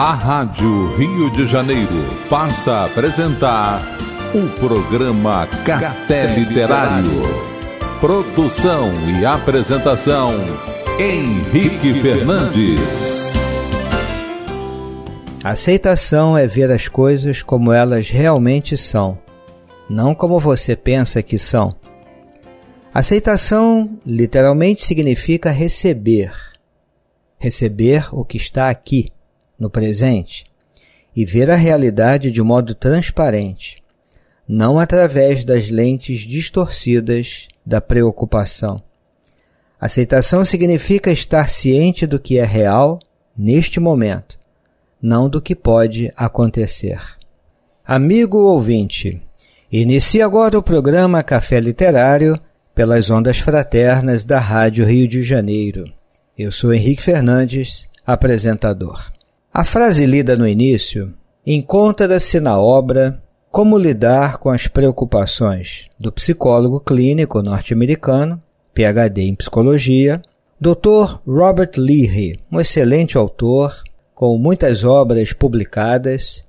A Rádio Rio de Janeiro passa a apresentar o programa Café Literário. Produção e apresentação Henrique Fernandes. Aceitação é ver as coisas como elas realmente são, não como você pensa que são. Aceitação literalmente significa receber. Receber o que está aqui no presente, e ver a realidade de modo transparente, não através das lentes distorcidas da preocupação. Aceitação significa estar ciente do que é real neste momento, não do que pode acontecer. Amigo ouvinte, inicia agora o programa Café Literário pelas ondas fraternas da Rádio Rio de Janeiro. Eu sou Henrique Fernandes, apresentador. A frase lida no início encontra-se na obra Como Lidar com as Preocupações, do psicólogo clínico norte-americano, PhD em psicologia, Dr. Robert Leahy, um excelente autor com muitas obras publicadas,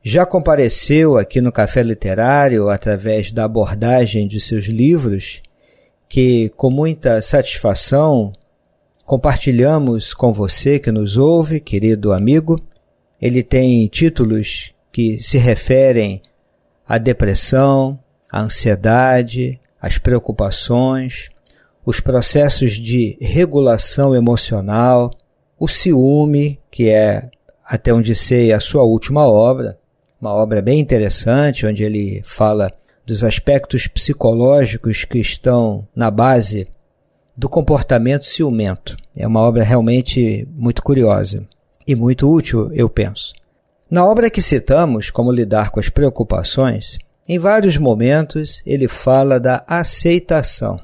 já compareceu aqui no Café Literário através da abordagem de seus livros, que com muita satisfação compartilhamos com você que nos ouve, querido amigo. Ele tem títulos que se referem à depressão, à ansiedade, às preocupações, os processos de regulação emocional, o ciúme, que é até onde sei a sua última obra, uma obra bem interessante, onde ele fala dos aspectos psicológicos que estão na base do comportamento ciumento. É uma obra realmente muito curiosa e muito útil, eu penso. Na obra que citamos, Como Lidar com as Preocupações, em vários momentos ele fala da aceitação.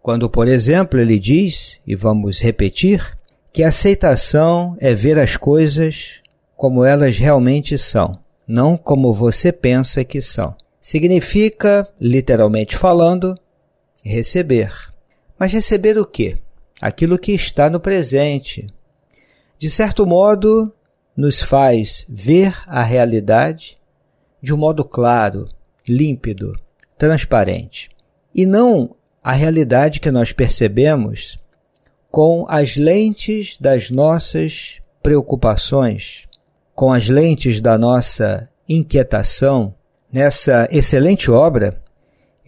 Quando, por exemplo, ele diz, e vamos repetir, que aceitação é ver as coisas como elas realmente são, não como você pensa que são. Significa, literalmente falando, receber. Mas receber o quê? Aquilo que está no presente. De certo modo, nos faz ver a realidade de um modo claro, límpido, transparente. E não a realidade que nós percebemos com as lentes das nossas preocupações, com as lentes da nossa inquietação. Nessa excelente obra,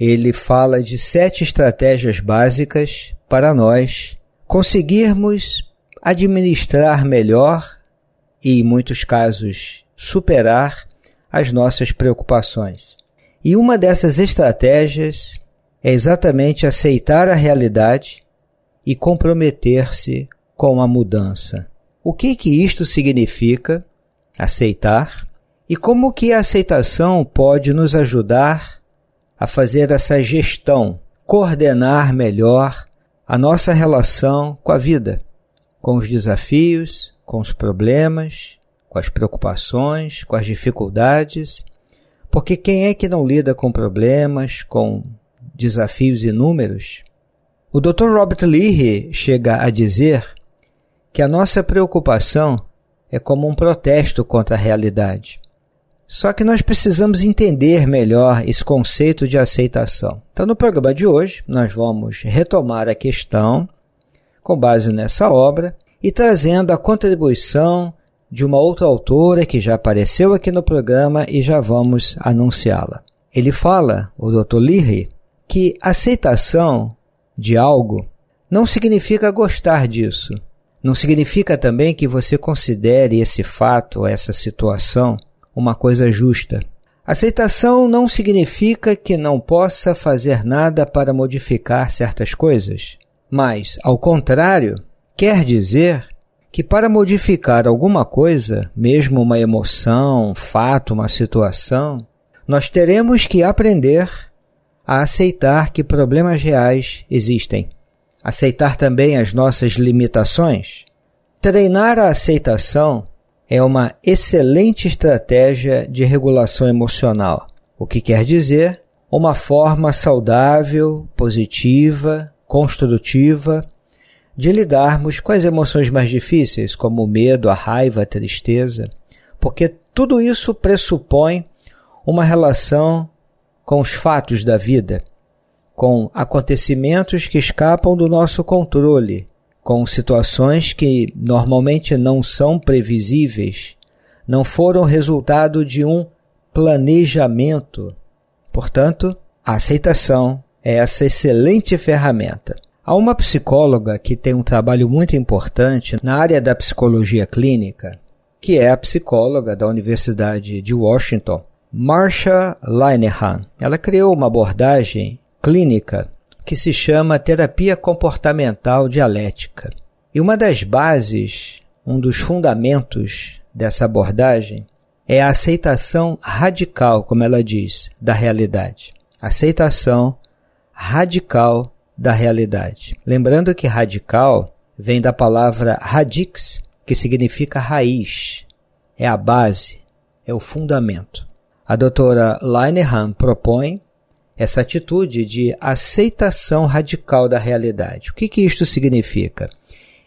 ele fala de sete estratégias básicas para nós conseguirmos administrar melhor e, em muitos casos, superar as nossas preocupações. E uma dessas estratégias é exatamente aceitar a realidade e comprometer-se com a mudança. O que que isto significa aceitar e como que a aceitação pode nos ajudar a fazer essa gestão, coordenar melhor a nossa relação com a vida, com os desafios, com os problemas, com as preocupações, com as dificuldades, porque quem é que não lida com problemas, com desafios inúmeros? O Dr. Robert Leahy chega a dizer que a nossa preocupação é como um protesto contra a realidade. Só que nós precisamos entender melhor esse conceito de aceitação. Então, no programa de hoje, nós vamos retomar a questão com base nessa obra e trazendo a contribuição de uma outra autora que já apareceu aqui no programa e já vamos anunciá-la. Ele fala, o Dr. Lirri, que aceitação de algo não significa gostar disso. Não significa também que você considere esse fato, essa situação, uma coisa justa. Aceitação não significa que não possa fazer nada para modificar certas coisas, mas, ao contrário, quer dizer que para modificar alguma coisa, mesmo uma emoção, um fato, uma situação, nós teremos que aprender a aceitar que problemas reais existem, aceitar também as nossas limitações. Treinar a aceitação é uma excelente estratégia de regulação emocional, o que quer dizer uma forma saudável, positiva, construtiva de lidarmos com as emoções mais difíceis, como o medo, a raiva, a tristeza, porque tudo isso pressupõe uma relação com os fatos da vida, com acontecimentos que escapam do nosso controle com situações que normalmente não são previsíveis, não foram resultado de um planejamento. Portanto, a aceitação é essa excelente ferramenta. Há uma psicóloga que tem um trabalho muito importante na área da psicologia clínica, que é a psicóloga da Universidade de Washington, Marsha Linehan. Ela criou uma abordagem clínica que se chama terapia comportamental dialética. E uma das bases, um dos fundamentos dessa abordagem é a aceitação radical, como ela diz, da realidade. Aceitação radical da realidade. Lembrando que radical vem da palavra radix, que significa raiz, é a base, é o fundamento. A doutora Linehan propõe essa atitude de aceitação radical da realidade. O que, que isto significa?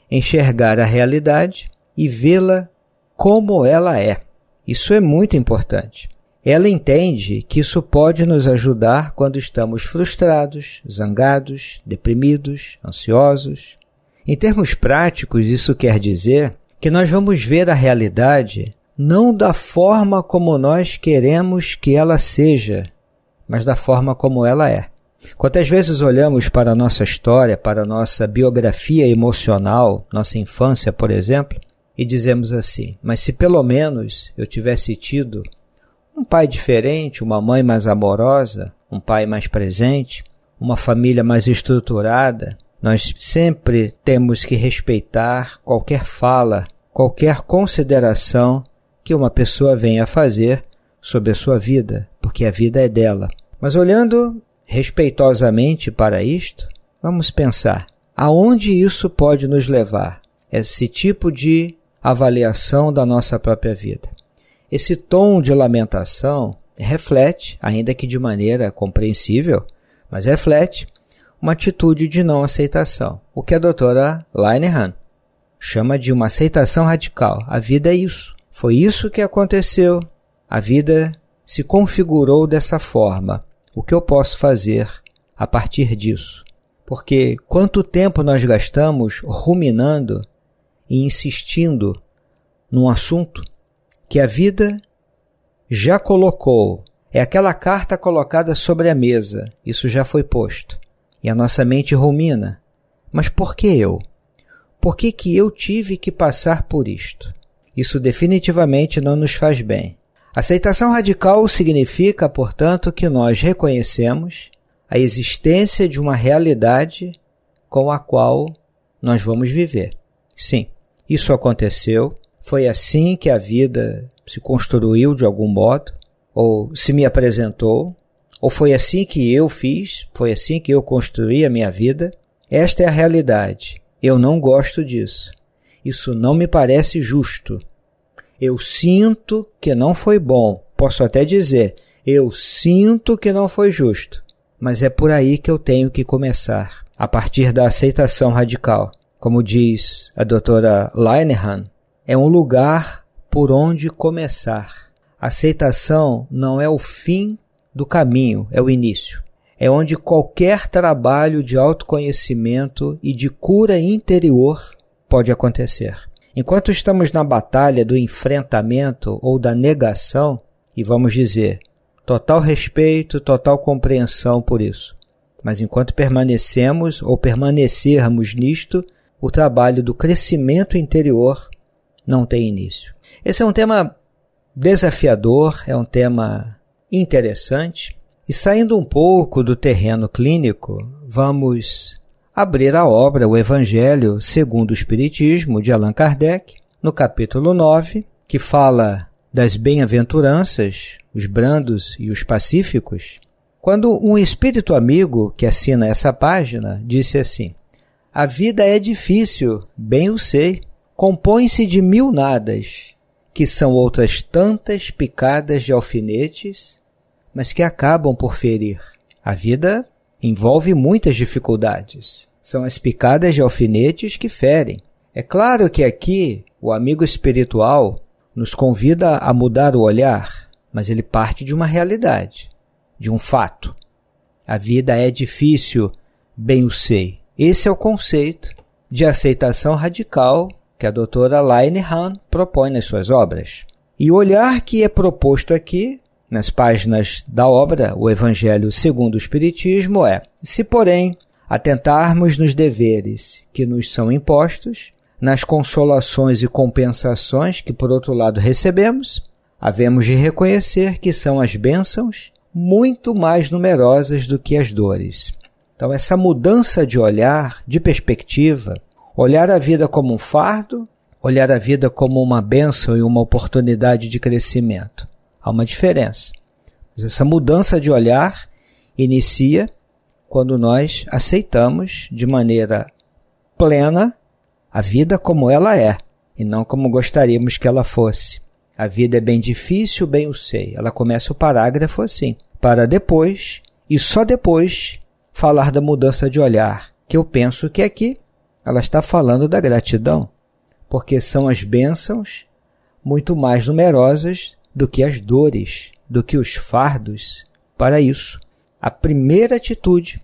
Enxergar a realidade e vê-la como ela é. Isso é muito importante. Ela entende que isso pode nos ajudar quando estamos frustrados, zangados, deprimidos, ansiosos. Em termos práticos, isso quer dizer que nós vamos ver a realidade não da forma como nós queremos que ela seja, mas da forma como ela é. Quantas vezes olhamos para a nossa história, para a nossa biografia emocional, nossa infância, por exemplo, e dizemos assim: mas se pelo menos eu tivesse tido um pai diferente, uma mãe mais amorosa, um pai mais presente, uma família mais estruturada, nós sempre temos que respeitar qualquer fala, qualquer consideração que uma pessoa venha a fazer sobre a sua vida, porque a vida é dela. Mas olhando respeitosamente para isto, vamos pensar aonde isso pode nos levar, esse tipo de avaliação da nossa própria vida. Esse tom de lamentação reflete, ainda que de maneira compreensível, mas reflete uma atitude de não aceitação, o que a doutora Linehan chama de uma aceitação radical. A vida é isso. Foi isso que aconteceu. A vida se configurou dessa forma o que eu posso fazer a partir disso. Porque quanto tempo nós gastamos ruminando e insistindo num assunto que a vida já colocou, é aquela carta colocada sobre a mesa, isso já foi posto. E a nossa mente rumina. Mas por que eu? Por que, que eu tive que passar por isto? Isso definitivamente não nos faz bem. Aceitação radical significa, portanto, que nós reconhecemos a existência de uma realidade com a qual nós vamos viver. Sim, isso aconteceu, foi assim que a vida se construiu de algum modo, ou se me apresentou, ou foi assim que eu fiz, foi assim que eu construí a minha vida. Esta é a realidade. Eu não gosto disso. Isso não me parece justo. Eu sinto que não foi bom. Posso até dizer, eu sinto que não foi justo. Mas é por aí que eu tenho que começar, a partir da aceitação radical. Como diz a doutora Linehan, é um lugar por onde começar. Aceitação não é o fim do caminho, é o início. É onde qualquer trabalho de autoconhecimento e de cura interior pode acontecer. Enquanto estamos na batalha do enfrentamento ou da negação, e vamos dizer, total respeito, total compreensão por isso. Mas enquanto permanecemos ou permanecermos nisto, o trabalho do crescimento interior não tem início. Esse é um tema desafiador, é um tema interessante. E saindo um pouco do terreno clínico, vamos abrir a obra O Evangelho segundo o Espiritismo de Allan Kardec, no capítulo 9, que fala das bem-aventuranças, os brandos e os pacíficos, quando um espírito amigo que assina essa página disse assim: A vida é difícil, bem o sei, compõe-se de mil nadas, que são outras tantas picadas de alfinetes, mas que acabam por ferir. A vida envolve muitas dificuldades. São as picadas de alfinetes que ferem. É claro que aqui o amigo espiritual nos convida a mudar o olhar, mas ele parte de uma realidade, de um fato. A vida é difícil, bem o sei. Esse é o conceito de aceitação radical que a doutora Laine Han propõe nas suas obras. E o olhar que é proposto aqui nas páginas da obra O Evangelho segundo o Espiritismo é: Se, porém, atentarmos nos deveres que nos são impostos, nas consolações e compensações que, por outro lado, recebemos, havemos de reconhecer que são as bênçãos muito mais numerosas do que as dores. Então, essa mudança de olhar, de perspectiva, olhar a vida como um fardo, olhar a vida como uma bênção e uma oportunidade de crescimento. Há uma diferença. Mas essa mudança de olhar inicia quando nós aceitamos de maneira plena a vida como ela é e não como gostaríamos que ela fosse. A vida é bem difícil, bem o sei. Ela começa o parágrafo assim, para depois e só depois falar da mudança de olhar, que eu penso que aqui ela está falando da gratidão, porque são as bênçãos muito mais numerosas do que as dores, do que os fardos para isso. A primeira atitude,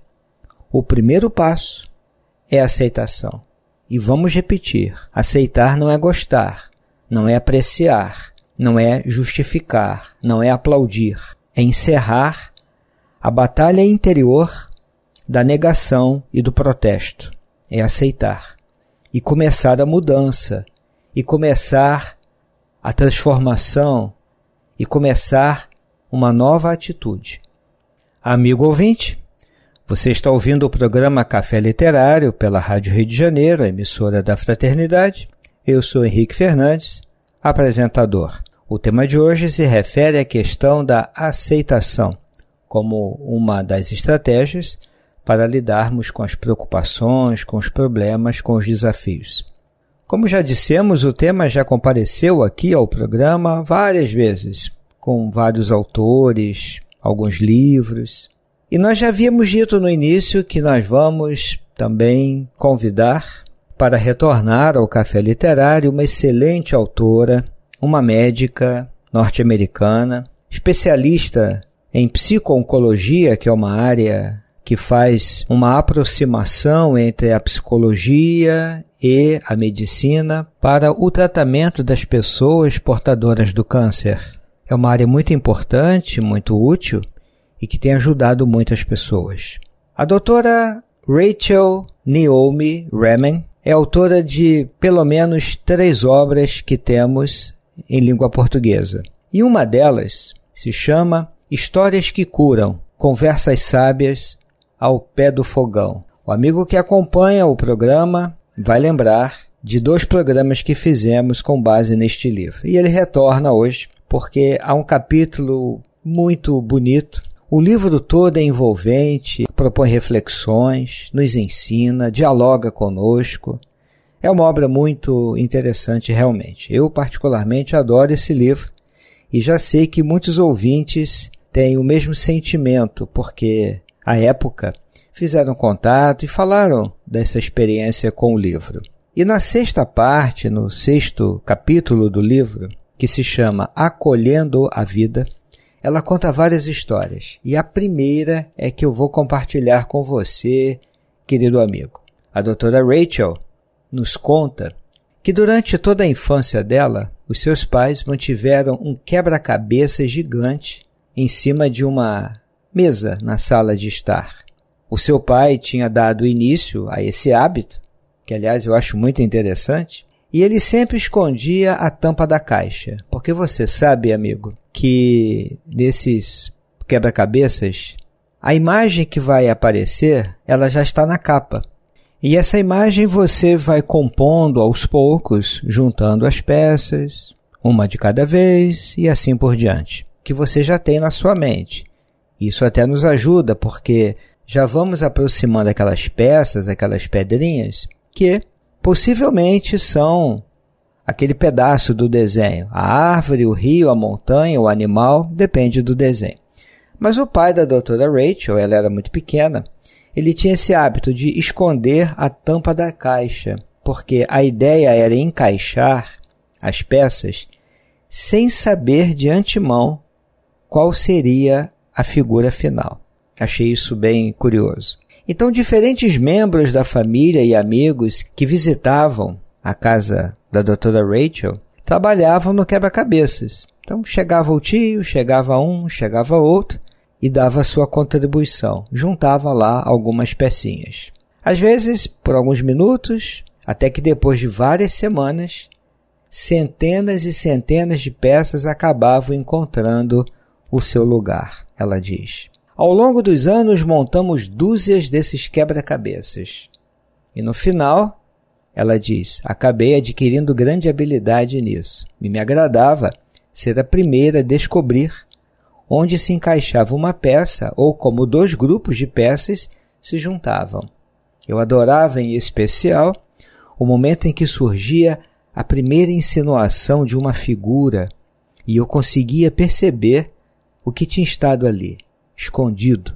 o primeiro passo é aceitação. E vamos repetir: aceitar não é gostar, não é apreciar, não é justificar, não é aplaudir, é encerrar a batalha interior da negação e do protesto, é aceitar e começar a mudança e começar a transformação e começar uma nova atitude. Amigo ouvinte, você está ouvindo o programa Café Literário pela Rádio Rio de Janeiro, emissora da Fraternidade. Eu sou Henrique Fernandes, apresentador. O tema de hoje se refere à questão da aceitação como uma das estratégias para lidarmos com as preocupações, com os problemas, com os desafios. Como já dissemos, o tema já compareceu aqui ao programa várias vezes, com vários autores, alguns livros. E nós já havíamos dito no início que nós vamos também convidar para retornar ao Café Literário uma excelente autora, uma médica norte-americana, especialista em psico-oncologia, que é uma área que faz uma aproximação entre a psicologia e a medicina para o tratamento das pessoas portadoras do câncer. É uma área muito importante, muito útil e que tem ajudado muitas pessoas. A doutora Rachel Naomi Remen é autora de pelo menos três obras que temos em língua portuguesa. E uma delas se chama Histórias que Curam Conversas Sábias ao Pé do Fogão. O amigo que acompanha o programa vai lembrar de dois programas que fizemos com base neste livro. E ele retorna hoje porque há um capítulo muito bonito. O livro todo é envolvente, propõe reflexões, nos ensina, dialoga conosco. É uma obra muito interessante, realmente. Eu, particularmente, adoro esse livro e já sei que muitos ouvintes têm o mesmo sentimento, porque a época fizeram contato e falaram dessa experiência com o livro. E na sexta parte, no sexto capítulo do livro, que se chama Acolhendo a Vida, ela conta várias histórias. E a primeira é que eu vou compartilhar com você, querido amigo. A doutora Rachel nos conta que durante toda a infância dela, os seus pais mantiveram um quebra-cabeça gigante em cima de uma mesa na sala de estar o seu pai tinha dado início a esse hábito, que aliás eu acho muito interessante, e ele sempre escondia a tampa da caixa. Porque você sabe, amigo, que nesses quebra-cabeças, a imagem que vai aparecer, ela já está na capa. E essa imagem você vai compondo aos poucos, juntando as peças, uma de cada vez e assim por diante, que você já tem na sua mente. Isso até nos ajuda, porque já vamos aproximando aquelas peças, aquelas pedrinhas, que possivelmente são aquele pedaço do desenho. A árvore, o rio, a montanha, o animal, depende do desenho. Mas o pai da doutora Rachel, ela era muito pequena, ele tinha esse hábito de esconder a tampa da caixa, porque a ideia era encaixar as peças sem saber de antemão qual seria a figura final. Achei isso bem curioso. Então, diferentes membros da família e amigos que visitavam a casa da doutora Rachel trabalhavam no quebra-cabeças. Então, chegava o tio, chegava um, chegava outro e dava sua contribuição, juntava lá algumas pecinhas. Às vezes, por alguns minutos, até que depois de várias semanas, centenas e centenas de peças acabavam encontrando o seu lugar, ela diz. Ao longo dos anos, montamos dúzias desses quebra-cabeças. E no final, ela diz: acabei adquirindo grande habilidade nisso. E me agradava ser a primeira a descobrir onde se encaixava uma peça ou como dois grupos de peças se juntavam. Eu adorava, em especial, o momento em que surgia a primeira insinuação de uma figura e eu conseguia perceber o que tinha estado ali escondido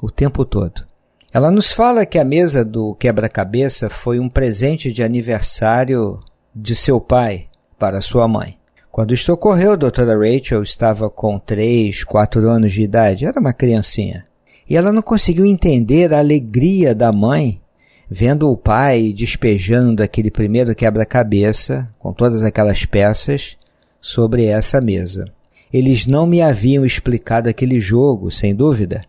o tempo todo. Ela nos fala que a mesa do quebra-cabeça foi um presente de aniversário de seu pai para sua mãe. Quando isto ocorreu, a doutora Rachel estava com 3, 4 anos de idade, era uma criancinha. E ela não conseguiu entender a alegria da mãe vendo o pai despejando aquele primeiro quebra-cabeça, com todas aquelas peças, sobre essa mesa. Eles não me haviam explicado aquele jogo, sem dúvida,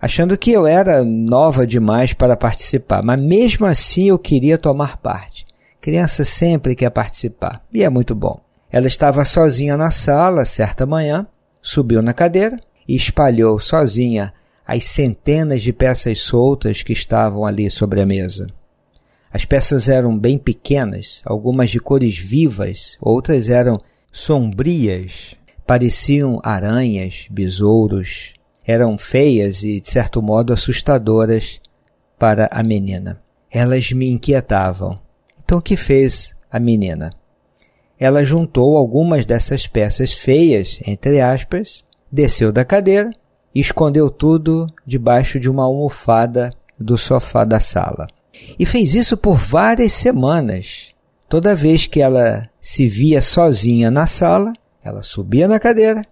achando que eu era nova demais para participar, mas mesmo assim eu queria tomar parte. Criança sempre quer participar, e é muito bom. Ela estava sozinha na sala certa manhã, subiu na cadeira e espalhou sozinha as centenas de peças soltas que estavam ali sobre a mesa. As peças eram bem pequenas, algumas de cores vivas, outras eram sombrias, Pareciam aranhas, besouros. Eram feias e, de certo modo, assustadoras para a menina. Elas me inquietavam. Então, o que fez a menina? Ela juntou algumas dessas peças feias, entre aspas, desceu da cadeira e escondeu tudo debaixo de uma almofada do sofá da sala. E fez isso por várias semanas. Toda vez que ela se via sozinha na sala, ela subia na cadeira,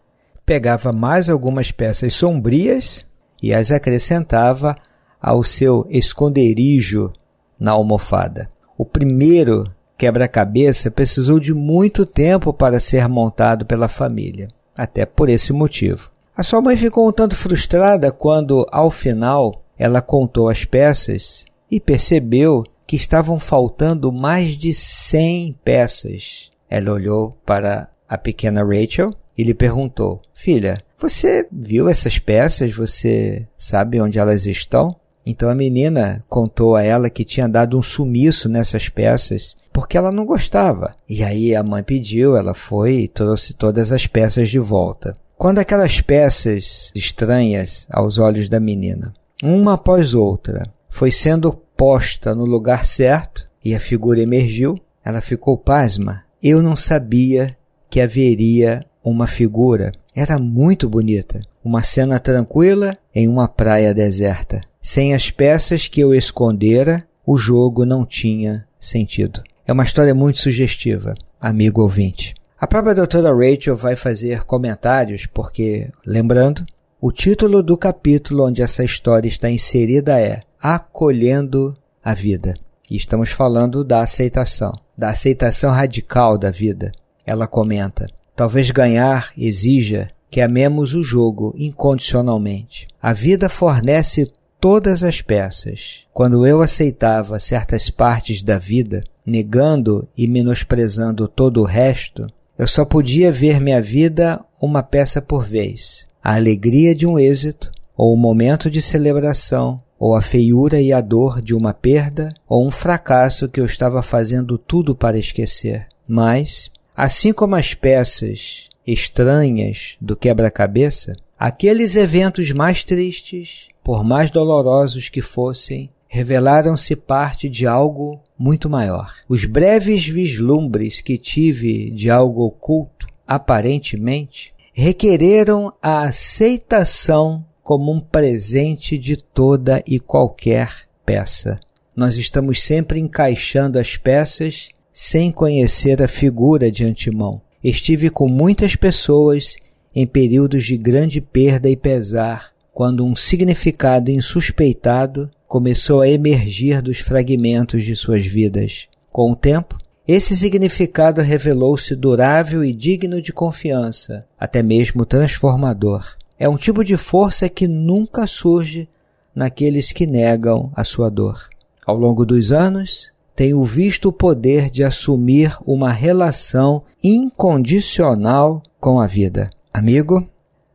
pegava mais algumas peças sombrias e as acrescentava ao seu esconderijo na almofada. O primeiro quebra-cabeça precisou de muito tempo para ser montado pela família, até por esse motivo. A sua mãe ficou um tanto frustrada quando, ao final, ela contou as peças e percebeu que estavam faltando mais de 100 peças. Ela olhou para a pequena Rachel e lhe perguntou: Filha, você viu essas peças? Você sabe onde elas estão? Então a menina contou a ela que tinha dado um sumiço nessas peças porque ela não gostava. E aí a mãe pediu, ela foi e trouxe todas as peças de volta. Quando aquelas peças estranhas aos olhos da menina, uma após outra, foi sendo posta no lugar certo e a figura emergiu, ela ficou pasma. Eu não sabia que haveria uma figura. Era muito bonita. Uma cena tranquila em uma praia deserta. Sem as peças que eu escondera, o jogo não tinha sentido. É uma história muito sugestiva, amigo ouvinte. A própria doutora Rachel vai fazer comentários, porque, lembrando, o título do capítulo onde essa história está inserida é Acolhendo a Vida. E estamos falando da aceitação, da aceitação radical da vida. Ela comenta: Talvez ganhar exija que amemos o jogo incondicionalmente. A vida fornece todas as peças. Quando eu aceitava certas partes da vida, negando e menosprezando todo o resto, eu só podia ver minha vida uma peça por vez. A alegria de um êxito, ou o um momento de celebração, ou a feiura e a dor de uma perda, ou um fracasso que eu estava fazendo tudo para esquecer. Mas, Assim como as peças estranhas do quebra-cabeça, aqueles eventos mais tristes, por mais dolorosos que fossem, revelaram-se parte de algo muito maior. Os breves vislumbres que tive de algo oculto, aparentemente, requereram a aceitação como um presente de toda e qualquer peça. Nós estamos sempre encaixando as peças sem conhecer a figura de antemão. Estive com muitas pessoas em períodos de grande perda e pesar, quando um significado insuspeitado começou a emergir dos fragmentos de suas vidas. Com o tempo, esse significado revelou-se durável e digno de confiança, até mesmo transformador. É um tipo de força que nunca surge naqueles que negam a sua dor. Ao longo dos anos, tenho visto o poder de assumir uma relação incondicional com a vida. Amigo,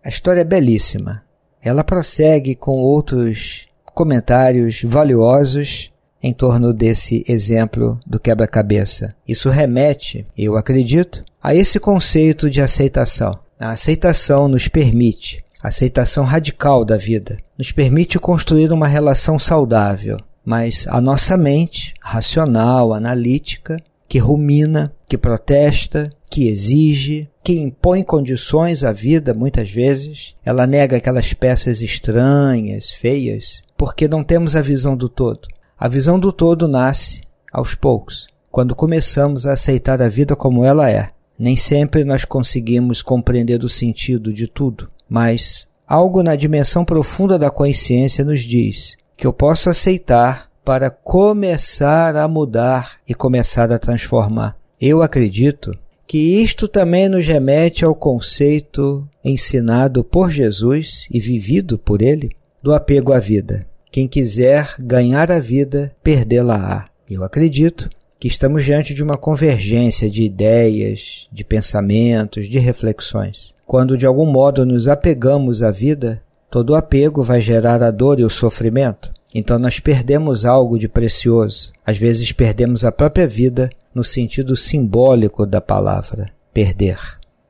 a história é belíssima. Ela prossegue com outros comentários valiosos em torno desse exemplo do quebra-cabeça. Isso remete, eu acredito, a esse conceito de aceitação. A aceitação nos permite, a aceitação radical da vida, nos permite construir uma relação saudável mas a nossa mente racional, analítica, que rumina, que protesta, que exige, que impõe condições à vida, muitas vezes, ela nega aquelas peças estranhas, feias, porque não temos a visão do todo. A visão do todo nasce aos poucos, quando começamos a aceitar a vida como ela é. Nem sempre nós conseguimos compreender o sentido de tudo, mas algo na dimensão profunda da consciência nos diz que eu posso aceitar para começar a mudar e começar a transformar. Eu acredito que isto também nos remete ao conceito ensinado por Jesus e vivido por ele do apego à vida. Quem quiser ganhar a vida, perdê-la-á. Eu acredito que estamos diante de uma convergência de ideias, de pensamentos, de reflexões. Quando de algum modo nos apegamos à vida, Todo apego vai gerar a dor e o sofrimento. Então nós perdemos algo de precioso. Às vezes perdemos a própria vida no sentido simbólico da palavra perder.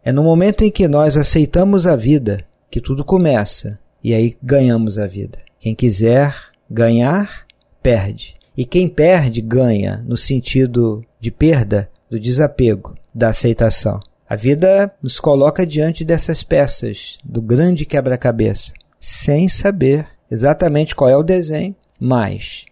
É no momento em que nós aceitamos a vida que tudo começa e aí ganhamos a vida. Quem quiser ganhar, perde. E quem perde, ganha no sentido de perda, do desapego, da aceitação. A vida nos coloca diante dessas peças do grande quebra-cabeça sem saber exatamente qual é o desenho, mas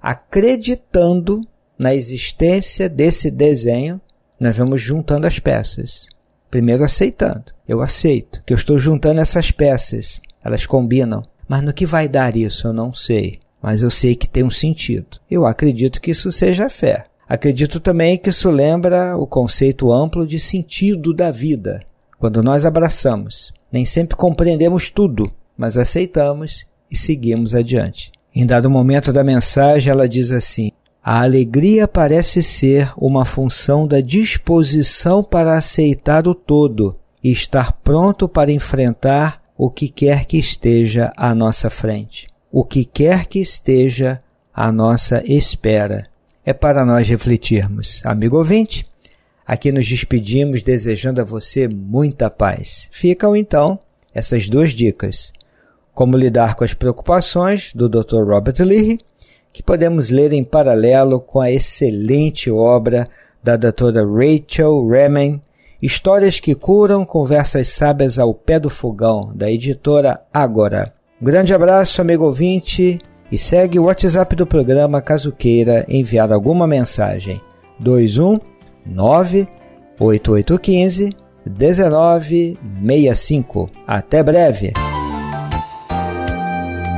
acreditando na existência desse desenho, nós vamos juntando as peças. Primeiro aceitando. Eu aceito que eu estou juntando essas peças. Elas combinam. Mas no que vai dar isso? Eu não sei. Mas eu sei que tem um sentido. Eu acredito que isso seja fé. Acredito também que isso lembra o conceito amplo de sentido da vida. Quando nós abraçamos, nem sempre compreendemos tudo, mas aceitamos e seguimos adiante. Em dado momento da mensagem, ela diz assim: A alegria parece ser uma função da disposição para aceitar o todo e estar pronto para enfrentar o que quer que esteja à nossa frente, o que quer que esteja à nossa espera. É para nós refletirmos. Amigo ouvinte, aqui nos despedimos desejando a você muita paz. Ficam então essas duas dicas como lidar com as preocupações, do Dr. Robert Leahy, que podemos ler em paralelo com a excelente obra da Dra. Rachel Remen, Histórias que curam, conversas sábias ao pé do fogão, da editora Agora. grande abraço, amigo ouvinte, e segue o WhatsApp do programa caso queira enviar alguma mensagem. 21 98815 1965. Até breve!